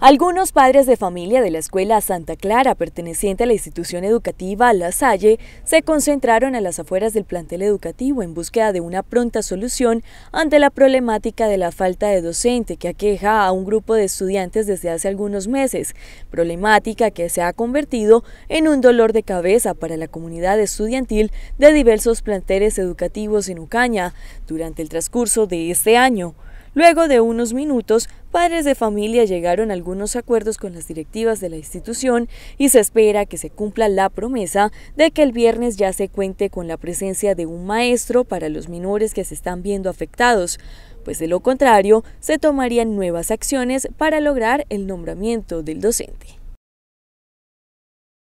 Algunos padres de familia de la escuela Santa Clara, perteneciente a la institución educativa La Salle, se concentraron a las afueras del plantel educativo en búsqueda de una pronta solución ante la problemática de la falta de docente que aqueja a un grupo de estudiantes desde hace algunos meses, problemática que se ha convertido en un dolor de cabeza para la comunidad estudiantil de diversos planteles educativos en Ucaña durante el transcurso de este año. Luego de unos minutos, padres de familia llegaron a algunos acuerdos con las directivas de la institución y se espera que se cumpla la promesa de que el viernes ya se cuente con la presencia de un maestro para los menores que se están viendo afectados, pues de lo contrario se tomarían nuevas acciones para lograr el nombramiento del docente.